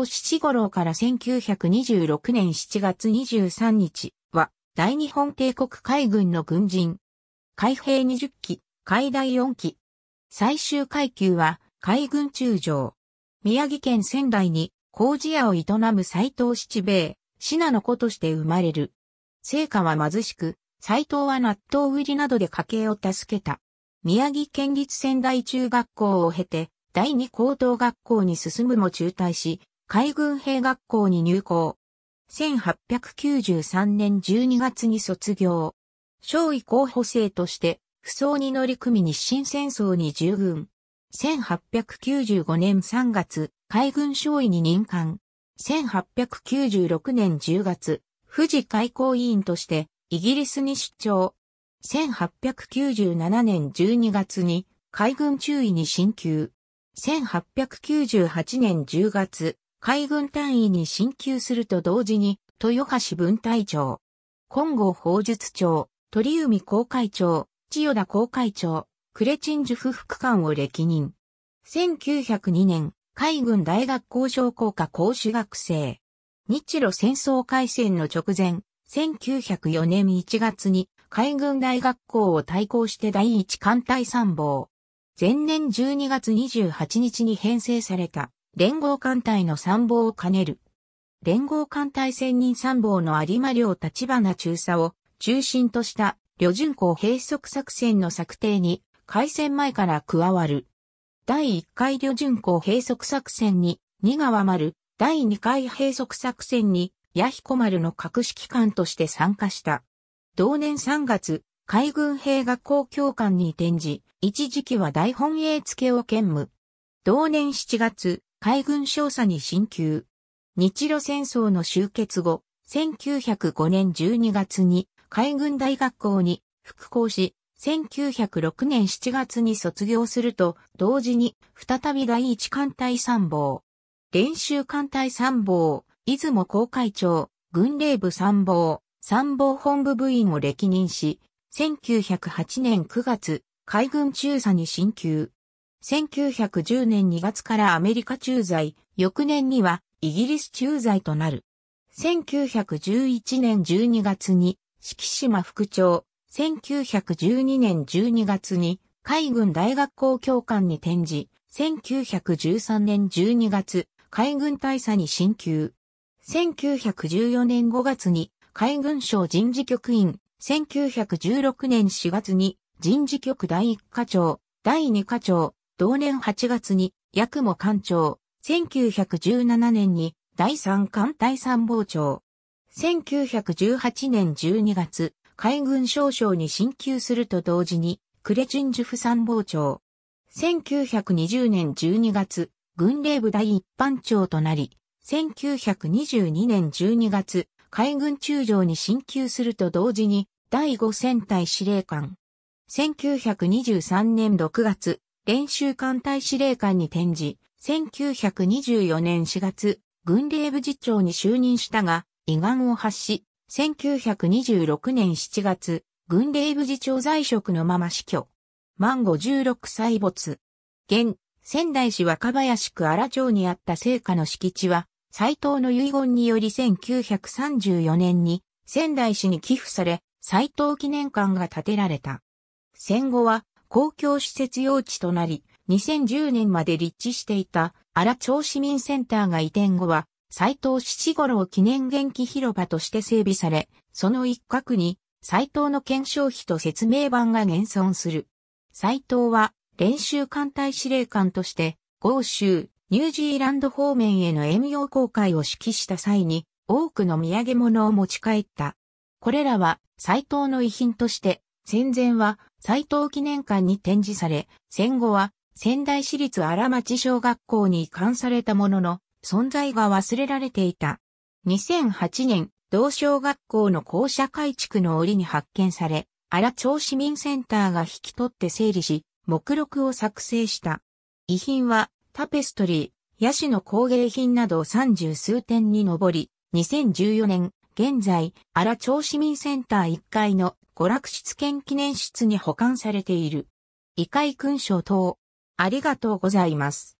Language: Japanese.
藤七五郎から1926年7月23日は、大日本帝国海軍の軍人。海兵20機、海大4機。最終階級は、海軍中将。宮城県仙台に、麹屋を営む斎藤七兵衛、信の子として生まれる。成果は貧しく、斎藤は納豆売りなどで家計を助けた。宮城県立仙台中学校を経て、第二高等学校に進むも中退し、海軍兵学校に入校。1893年12月に卒業。少尉候補生として、不走に乗り組み日清戦争に従軍。1895年3月、海軍少尉に任官。1896年10月、富士海港委員として、イギリスに出張。1897年12月に、海軍中尉に進級。1898年10月、海軍単位に進級すると同時に、豊橋分隊長、金剛法術長、鳥海公会長、千代田公会長、クレチンジュ副副官を歴任。1902年、海軍大学校商工科講師学生。日露戦争開戦の直前、1904年1月に海軍大学校を対抗して第一艦隊参謀。前年12月28日に編成された連合艦隊の参謀を兼ねる。連合艦隊専任参謀の有馬良立花中佐を中心とした旅順港閉塞作戦の策定に開戦前から加わる。第1回旅順港閉塞作戦に二川丸、第2回閉塞作戦に八彦丸の格式揮として参加した。同年3月、海軍兵学校教官に転じ、一時期は大本営付けを兼務。同年7月、海軍少佐に進級。日露戦争の終結後、1905年12月に海軍大学校に復校し、1906年7月に卒業すると、同時に再び第一艦隊参謀、練習艦隊参謀、出雲公会長、軍令部参謀、参謀本部部員を歴任し、1908年9月、海軍中佐に進級。1910年2月からアメリカ駐在、翌年にはイギリス駐在となる。1911年12月に敷島副長、1912年12月に海軍大学校教官に転じ、1913年12月、海軍大佐に進級。1914年5月に海軍省人事局員、1916年4月に人事局第1課長、第2課長、同年8月に、八雲艦長、1917年に、第三艦隊参謀長。1918年12月、海軍少将に進級すると同時に、クレチュンジュフ参謀長。1920年12月、軍令部第一班長となり、1922年12月、海軍中将に進級すると同時に、第五戦隊司令官。1923年6月、練習艦隊司令官に転じ、1924年4月、軍令部次長に就任したが、胃がんを発し、1926年7月、軍令部次長在職のまま死去。満56歳没。現、仙台市若林区荒町にあった聖火の敷地は、斎藤の遺言により1934年に仙台市に寄付され、斎藤記念館が建てられた。戦後は公共施設用地となり、2010年まで立地していた荒町市民センターが移転後は、斎藤七五郎記念元気広場として整備され、その一角に斎藤の検証費と説明板が現存する。斎藤は練習艦隊司令官として、豪州、ニュージーランド方面への遠洋航海を指揮した際に、多くの土産物を持ち帰った。これらは、斎藤の遺品として、戦前は斎藤記念館に展示され、戦後は仙台市立荒町小学校に移管されたものの、存在が忘れられていた。2008年、同小学校の校舎改築の折に発見され、荒町市民センターが引き取って整理し、目録を作成した。遺品はタペストリー、ヤシの工芸品など三十数点に上り、2014年現在、荒町市民センター1階の娯楽室兼記念室に保管されている。異界勲章等、ありがとうございます。